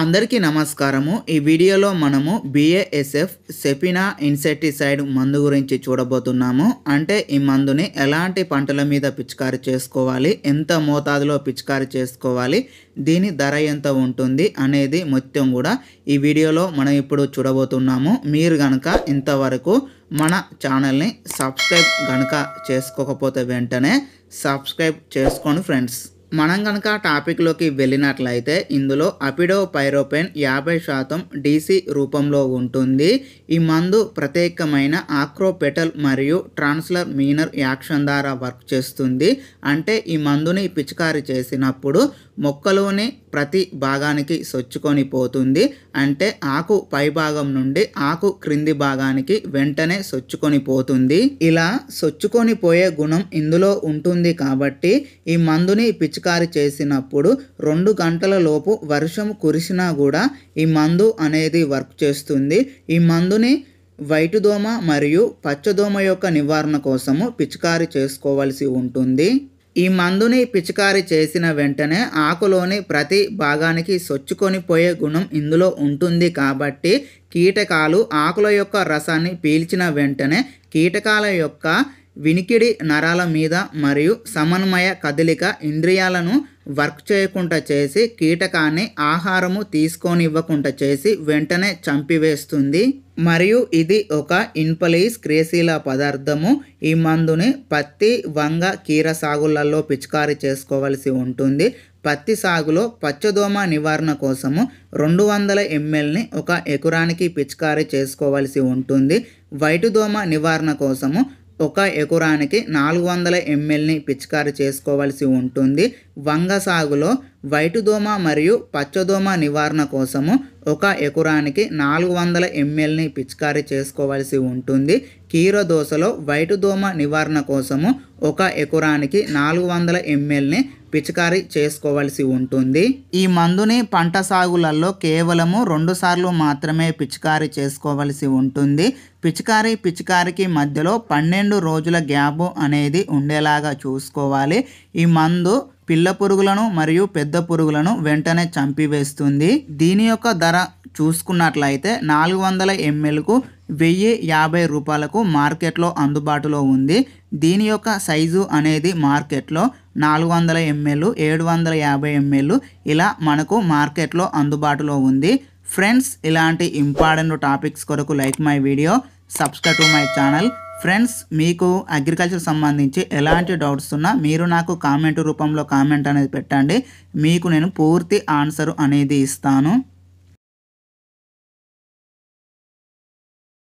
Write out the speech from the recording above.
అందరికీ నమస్కారము ఈ వీడియోలో మనము బిఏఎస్ఎఫ్ సెపినా ఇన్సెక్టిసైడ్ మందు గురించి చూడబోతున్నాము అంటే ఈ మందుని ఎలాంటి పంటల మీద పిచికారి చేసుకోవాలి ఎంత మోతాదులో పిచికారి చేసుకోవాలి దీని ధర ఎంత ఉంటుంది అనేది మొత్తం కూడా ఈ వీడియోలో మనం ఇప్పుడు చూడబోతున్నాము మీరు కనుక ఇంతవరకు మన ఛానల్ని సబ్స్క్రైబ్ కనుక చేసుకోకపోతే వెంటనే సబ్స్క్రైబ్ చేసుకోండి ఫ్రెండ్స్ మనం కనుక టాపిక్లోకి వెళ్ళినట్లయితే ఇందులో అపిడో పైరోపెన్ యాభై శాతం డీసీ రూపంలో ఉంటుంది ఈ మందు ప్రత్యేకమైన ఆక్రోపెటల్ మరియు ట్రాన్స్లర్ మీనర్ యాక్షన్ ద్వారా వర్క్ చేస్తుంది అంటే ఈ మందుని పిచికారి చేసినప్పుడు మొక్కలోని ప్రతి భాగానికి సొచ్చుకొని పోతుంది అంటే ఆకు పైభాగం నుండి ఆకు క్రింది భాగానికి వెంటనే సొచ్చుకొని పోతుంది ఇలా సొచ్చుకొని పోయే గుణం ఇందులో ఉంటుంది కాబట్టి ఈ మందుని పిచికారి పిచికారి చేసినప్పుడు రెండు గంటల లోపు వర్షం కురిసినా కూడా ఈ మందు అనేది వర్క్ చేస్తుంది ఈ మందుని వైటు దోమ మరియు పచ్చదోమ యొక్క నివారణ కోసము పిచికారి చేసుకోవాల్సి ఉంటుంది ఈ మందుని పిచికారి చేసిన వెంటనే ఆకులోని ప్రతి భాగానికి సొచ్చుకొని పోయే గుణం ఇందులో ఉంటుంది కాబట్టి కీటకాలు ఆకుల యొక్క రసాన్ని పీల్చిన వెంటనే కీటకాల యొక్క వినికిడి నరాల మీద మరియు సమన్వయ కదలిక ఇంద్రియాలను వర్క్ చేయకుండా చేసి కీటకాన్ని ఆహారము తీసుకొనివ్వకుండా చేసి వెంటనే చంపివేస్తుంది మరియు ఇది ఒక ఇన్పలీస్ క్రేసీల పదార్థము ఈ మందుని పత్తి వంగ కీర సాగులలో పిచికారీ చేసుకోవలసి ఉంటుంది పత్తి సాగులో పచ్చదోమ నివారణ కోసము రెండు వందల ఎంఎల్ని ఒక ఎకరానికి పిచికారీ చేసుకోవలసి ఉంటుంది వైటు దోమ నివారణ కోసము ఒక ఎకరానికి నాలుగు వందల ఎంఎల్ని పిచికారి చేసుకోవాల్సి ఉంటుంది వంగ సాగులో వైటుదోమ మరియు పచ్చదోమ నివారణ కోసము ఒక ఎకరానికి నాలుగు వందల ఎంఎల్ని పిచికారి చేసుకోవాల్సి ఉంటుంది కీర దోశలో వైటుదోమ నివారణ కోసము ఒక ఎకరానికి నాలుగు వందల ఎంఎల్ని పిచికారీ చేసుకోవాల్సి ఉంటుంది ఈ మందుని పంట సాగులలో కేవలము రెండు సార్లు మాత్రమే పిచికారీ చేసుకోవాల్సి ఉంటుంది పిచికారీ పిచికారీకి మధ్యలో పన్నెండు రోజుల గ్యాప్ అనేది ఉండేలాగా చూసుకోవాలి ఈ మందు పిల్ల పురుగులను మరియు పెద్ద పురుగులను వెంటనే చంపివేస్తుంది దీని యొక్క ధర చూసుకున్నట్లయితే నాలుగు వందల ఎంఎల్కు వెయ్యి యాభై రూపాయలకు మార్కెట్లో అందుబాటులో ఉంది దీని యొక్క సైజు అనేది మార్కెట్లో నాలుగు వందల ఎంఎల్లు ఏడు వందల యాభై ఎంఎల్లు ఇలా మనకు మార్కెట్లో అందుబాటులో ఉంది ఫ్రెండ్స్ ఇలాంటి ఇంపార్టెంట్ టాపిక్స్ కొరకు like my video subscribe to my channel friends మీకు అగ్రికల్చర్ సంబంధించి ఎలాంటి డౌట్స్ ఉన్నా మీరు నాకు కామెంట్ రూపంలో కామెంట్ అనేది పెట్టండి మీకు నేను పూర్తి ఆన్సర్ అనేది ఇస్తాను